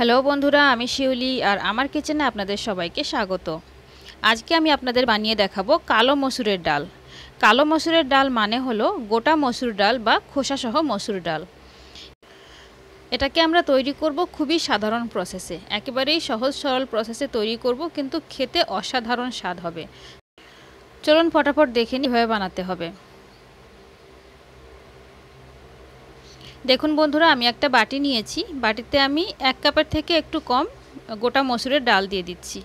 Hello বন্ধুরা আমি শিউলি আর আমার কিচেনে আপনাদের সবাইকে স্বাগত আজকে আমি আপনাদের বানিয়ে দেখাবো কালো মসুরের ডাল কালো মসুরের ডাল মানে হলো গোটা মসুর ডাল বা খোসাসহ মসুর ডাল এটাকে আমরা তৈরি করব খুবই সাধারণ প্রসেসে একেবারেই সহজ সরল প্রসেসে তৈরি করব কিন্তু খেতে অসাধারণ স্বাদ হবে চলুন ফটাফট দেখে নিই বানাতে হবে দেখুন বন্ধুরা আমি একটা বাটি নিয়েছি বাটিতে আমি এক কাপের থেকে একটু কম গোটা মসুরের ডাল দিয়ে দিচ্ছি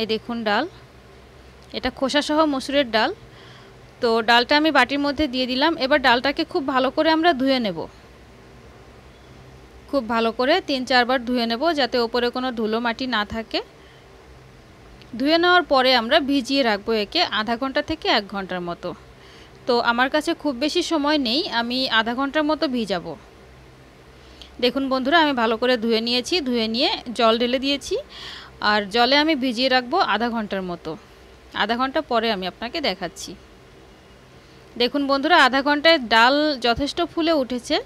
এই দেখুন ডাল এটা খোসাসহ মসুরের ডাল তো ডালটা আমি বাটির মধ্যে দিয়ে দিলাম এবার ডালটাকে খুব ভালো করে আমরা ধুয়ে নেব খুব ভালো করে তিন চারবার ধুয়ে নেব যাতে ওপরে কোনো ধুলো মাটি না থাকে ধুয়ে নেওয়ার পরে আমরা ভিজিয়ে রাখবো একে আধা ঘন্টা থেকে এক ঘন্টার মতো তো আমার কাছে খুব বেশি সময় নেই আমি আধা ঘন্টার মতো ভিজাবো দেখুন বন্ধুরা আমি ভালো করে ধুয়ে নিয়েছি ধুয়ে নিয়ে জল ঢেলে দিয়েছি আর জলে আমি ভিজিয়ে রাখবো আধা ঘন্টার মতো আধা ঘন্টা পরে আমি আপনাকে দেখাচ্ছি দেখুন বন্ধুরা আধা ঘন্টায় ডাল যথেষ্ট ফুলে উঠেছে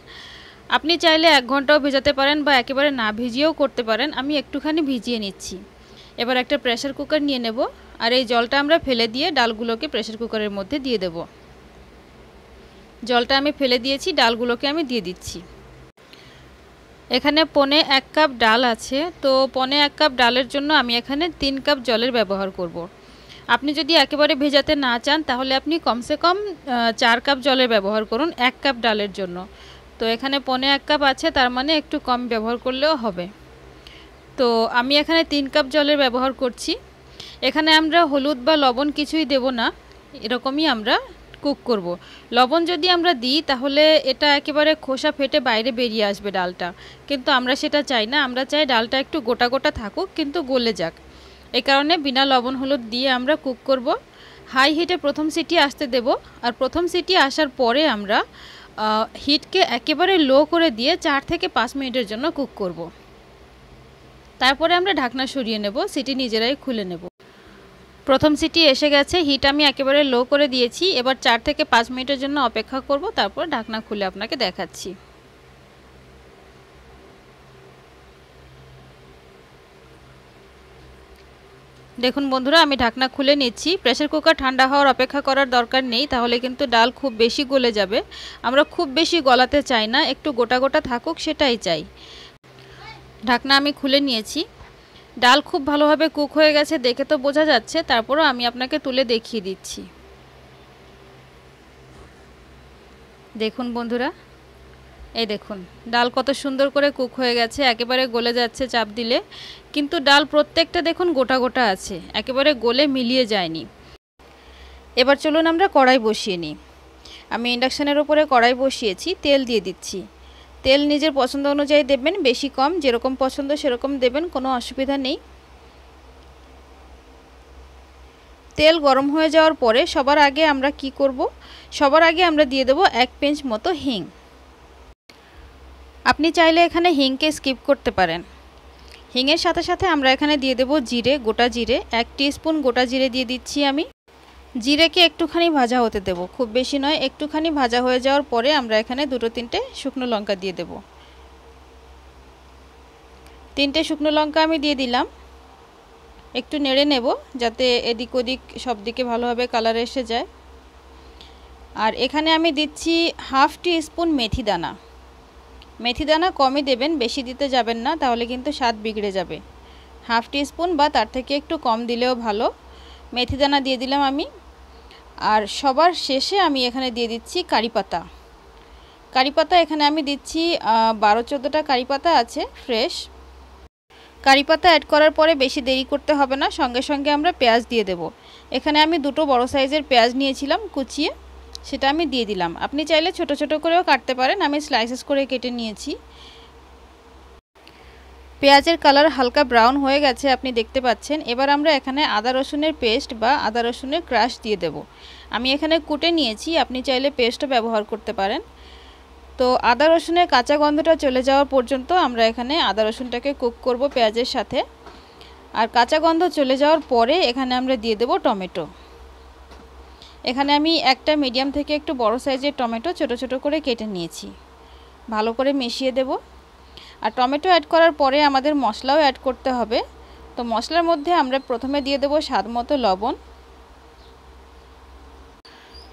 আপনি চাইলে এক ঘন্টাও ভেজাতে পারেন বা একেবারে না ভিজিয়েও করতে পারেন আমি একটুখানি ভিজিয়ে নিচ্ছি এবার একটা প্রেশার কুকার নিয়ে নেব আর এই জলটা আমরা ফেলে দিয়ে ডালগুলোকে প্রেশার কুকারের মধ্যে দিয়ে দেবো জলটা আমি ফেলে দিয়েছি ডালগুলোকে আমি দিয়ে দিচ্ছি এখানে পনে এক কাপ ডাল আছে তো পনে এক কাপ ডালের জন্য আমি এখানে তিন কাপ জলের ব্যবহার করব। আপনি যদি একেবারে ভেজাতে না চান তাহলে আপনি কমসে কম চার কাপ জলের ব্যবহার করুন এক কাপ ডালের জন্য তো এখানে পনে এক কাপ আছে তার মানে একটু কম ব্যবহার করলেও হবে তো আমি এখানে তিন কাপ জলের ব্যবহার করছি এখানে আমরা হলুদ বা লবণ কিছুই দেব না এরকমই আমরা কুক করব। লবণ যদি আমরা দিই তাহলে এটা একেবারে খোসা ফেটে বাইরে বেরিয়ে আসবে ডালটা কিন্তু আমরা সেটা চাই না আমরা চাই ডালটা একটু গোটা গোটা থাকুক কিন্তু গলে যাক এ কারণে বিনা লবণ হলুদ দিয়ে আমরা কুক করব। হাই হিটে প্রথম সিটি আসতে দেব আর প্রথম সিটি আসার পরে আমরা হিটকে একেবারে লো করে দিয়ে চার থেকে পাঁচ মিনিটের জন্য কুক করব। তারপরে আমরা ঢাকনা সরিয়ে নেব সিটি নিজেরাই খুলে নেব প্রথম সিটি এসে গেছে হিট আমি একেবারে লো করে দিয়েছি এবার চার থেকে পাঁচ মিনিটের জন্য অপেক্ষা করব তারপর ঢাকনা খুলে আপনাকে দেখাচ্ছি দেখুন বন্ধুরা আমি ঢাকনা খুলে নিচ্ছি প্রেশার কুকার ঠান্ডা হওয়ার অপেক্ষা করার দরকার নেই তাহলে কিন্তু ডাল খুব বেশি গলে যাবে আমরা খুব বেশি গলাতে চাই না একটু গোটা গোটা থাকুক সেটাই চাই ঢাকনা আমি খুলে নিয়েছি ডাল খুব ভালোভাবে কুক হয়ে গেছে দেখে তো বোঝা যাচ্ছে তারপরও আমি আপনাকে তুলে দেখিয়ে দিচ্ছি দেখুন বন্ধুরা এই দেখুন ডাল কত সুন্দর করে কুক হয়ে গেছে একেবারে গলে যাচ্ছে চাপ দিলে কিন্তু ডাল প্রত্যেকটা দেখুন গোটা গোটা আছে একেবারে গলে মিলিয়ে যায়নি এবার চলুন আমরা কড়াই বসিয়ে নিই আমি ইন্ডাকশানের ওপরে কড়াই বসিয়েছি তেল দিয়ে দিচ্ছি তেল নিজের পছন্দ অনুযায়ী দেবেন বেশি কম যেরকম পছন্দ সেরকম দেবেন কোনো অসুবিধা নেই তেল গরম হয়ে যাওয়ার পরে সবার আগে আমরা কি করব সবার আগে আমরা দিয়ে দেব এক পেঞ্চ মতো হিং আপনি চাইলে এখানে হিংকে স্কিপ করতে পারেন হিংয়ের সাথে সাথে আমরা এখানে দিয়ে দেব জিরে গোটা জিরে এক স্পুন গোটা জিরে দিয়ে দিচ্ছি আমি জিরেকে একটুখানি ভাজা হতে দেব খুব বেশি নয় একটুখানি ভাজা হয়ে যাওয়ার পরে আমরা এখানে দুটো তিনটে শুকনো লঙ্কা দিয়ে দেব তিনটে শুকনো লঙ্কা আমি দিয়ে দিলাম একটু নেড়ে নেব যাতে এদিক ওদিক সব দিকে ভালোভাবে কালার এসে যায় আর এখানে আমি দিচ্ছি হাফ টি স্পুন মেথি দানা মেথি দানা কমই দেবেন বেশি দিতে যাবেন না তাহলে কিন্তু স্বাদ বিগড়ে যাবে হাফ টি স্পুন বা তার থেকে একটু কম দিলেও ভালো মেথি দানা দিয়ে দিলাম আমি আর সবার শেষে আমি এখানে দিয়ে দিচ্ছি কারি পাতা কারি পাতা এখানে আমি দিচ্ছি বারো চোদ্দোটা কারি পাতা আছে ফ্রেশ কারি পাতা অ্যাড করার পরে বেশি দেরি করতে হবে না সঙ্গে সঙ্গে আমরা পেঁয়াজ দিয়ে দেব এখানে আমি দুটো বড় সাইজের পেঁয়াজ নিয়েছিলাম কুচিয়ে সেটা আমি দিয়ে দিলাম আপনি চাইলে ছোট ছোট করেও কাটতে পারেন আমি স্লাইসেস করে কেটে নিয়েছি পেঁয়াজের কালার হালকা ব্রাউন হয়ে গেছে আপনি দেখতে পাচ্ছেন এবার আমরা এখানে আদা রসুনের পেস্ট বা আদা রসুনের ক্রাশ দিয়ে দেব আমি এখানে কুটে নিয়েছি আপনি চাইলে পেস্টও ব্যবহার করতে পারেন তো আদা রসুনের কাঁচা গন্ধটা চলে যাওয়া পর্যন্ত আমরা এখানে আদা রসুনটাকে কুক করব পেঁয়াজের সাথে আর কাঁচা গন্ধ চলে যাওয়ার পরে এখানে আমরা দিয়ে দেব টমেটো এখানে আমি একটা মিডিয়াম থেকে একটু বড় সাইজের টমেটো ছোট ছোট করে কেটে নিয়েছি ভালো করে মিশিয়ে দেবো আর টমেটো অ্যাড করার পরে আমাদের মশলাও অ্যাড করতে হবে তো মশলার মধ্যে আমরা প্রথমে দিয়ে দেবো স্বাদ মতো লবণ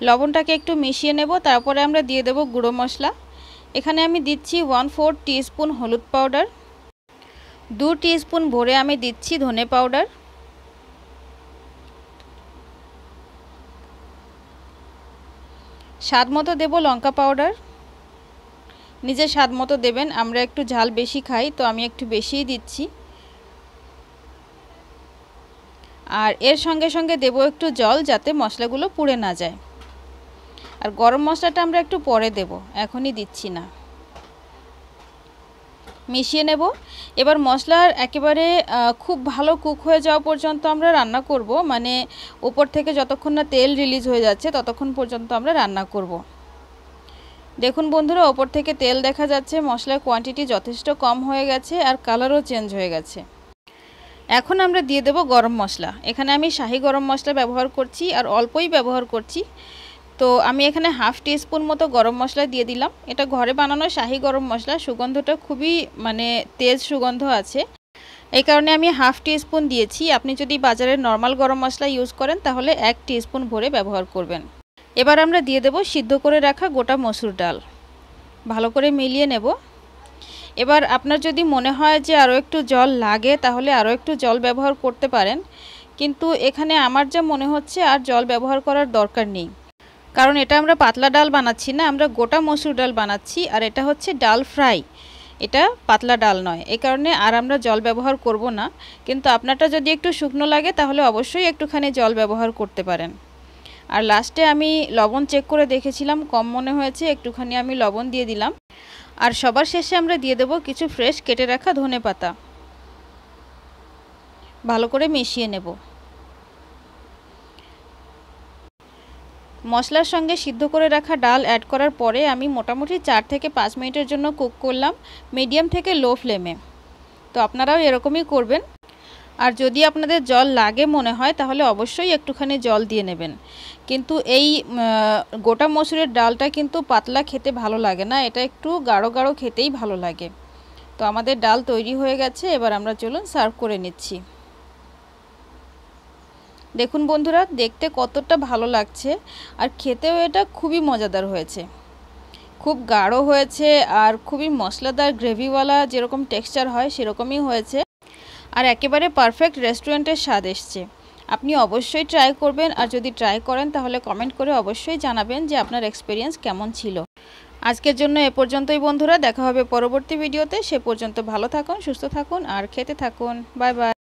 লবণটাকে একটু মিশিয়ে নেব তারপরে আমরা দিয়ে দেব গুঁড়ো মশলা এখানে আমি দিচ্ছি ওয়ান ফোর টিস্পুন হলুদ পাউডার দু টিস্পুন ভরে আমি দিচ্ছি ধনে পাউডার স্বাদ মতো দেবো লঙ্কা পাউডার নিজের স্বাদ মতো দেবেন আমরা একটু ঝাল বেশি খাই তো আমি একটু বেশিই দিচ্ছি আর এর সঙ্গে সঙ্গে দেব একটু জল যাতে মশলাগুলো পুড়ে না যায় আর গরম মশলাটা আমরা একটু পরে দেব এখনই দিচ্ছি না মিশিয়ে নেব এবার মশলার একেবারে খুব ভালো কুক হয়ে যাওয়া পর্যন্ত আমরা রান্না করব মানে ওপর থেকে যতক্ষণ না তেল রিলিজ হয়ে যাচ্ছে ততক্ষণ পর্যন্ত আমরা রান্না করব দেখুন বন্ধুরা ওপর থেকে তেল দেখা যাচ্ছে মশলার কোয়ান্টিটি যথেষ্ট কম হয়ে গেছে আর কালারও চেঞ্জ হয়ে গেছে এখন আমরা দিয়ে দেব গরম মশলা এখানে আমি শাহি গরম মশলা ব্যবহার করছি আর অল্পই ব্যবহার করছি তো আমি এখানে হাফ টিস্পুন মতো গরম মশলা দিয়ে দিলাম এটা ঘরে বানানো শাহি গরম মশলা সুগন্ধটা খুবই মানে তেজ সুগন্ধ আছে এই কারণে আমি হাফ টিস্পুন দিয়েছি আপনি যদি বাজারের নর্মাল গরম মশলা ইউজ করেন তাহলে এক টিস্পুন ভরে ব্যবহার করবেন এবার আমরা দিয়ে দেব সিদ্ধ করে রাখা গোটা মসুর ডাল ভালো করে মিলিয়ে নেব এবার আপনার যদি মনে হয় যে আরও একটু জল লাগে তাহলে আরও একটু জল ব্যবহার করতে পারেন কিন্তু এখানে আমার যা মনে হচ্ছে আর জল ব্যবহার করার দরকার নেই কারণ এটা আমরা পাতলা ডাল বানাচ্ছি না আমরা গোটা মসুর ডাল বানাচ্ছি আর এটা হচ্ছে ডাল ফ্রাই এটা পাতলা ডাল নয় এ কারণে আর আমরা জল ব্যবহার করব না কিন্তু আপনারটা যদি একটু শুকনো লাগে তাহলে অবশ্যই একটুখানি জল ব্যবহার করতে পারেন আর লাস্টে আমি লবণ চেক করে দেখেছিলাম কম মনে হয়েছে একটুখানি আমি লবণ দিয়ে দিলাম আর সবার শেষে আমরা দিয়ে দেব কিছু ফ্রেশ কেটে রাখা ধনে পাতা ভালো করে মিশিয়ে নেব মশলার সঙ্গে সিদ্ধ করে রাখা ডাল অ্যাড করার পরে আমি মোটামুটি চার থেকে পাঁচ মিনিটের জন্য কুক করলাম মিডিয়াম থেকে লো ফ্লেমে তো আপনারাও এরকমই করবেন আর যদি আপনাদের জল লাগে মনে হয় তাহলে অবশ্যই একটুখানি জল দিয়ে নেবেন কিন্তু এই গোটা মসুরের ডালটা কিন্তু পাতলা খেতে ভালো লাগে না এটা একটু গাঢ় গাঢ় খেতেই ভালো লাগে তো আমাদের ডাল তৈরি হয়ে গেছে এবার আমরা চলুন সার্ভ করে নিচ্ছি দেখুন বন্ধুরা দেখতে কতটা ভালো লাগছে আর খেতেও এটা খুবই মজাদার হয়েছে খুব গাঢ় হয়েছে আর খুবই মশলাদার গ্রেভিওয়ালা যেরকম টেক্সচার হয় সেরকমই হয়েছে আর একেবারে পারফেক্ট রেস্টুরেন্টের স্বাদ এসছে আপনি অবশ্যই ট্রাই করবেন আর যদি ট্রাই করেন তাহলে কমেন্ট করে অবশ্যই জানাবেন যে আপনার এক্সপিরিয়েন্স কেমন ছিল আজকের জন্য এ পর্যন্তই বন্ধুরা দেখা হবে পরবর্তী ভিডিওতে সে পর্যন্ত ভালো থাকুন সুস্থ থাকুন আর খেতে থাকুন বাই বাই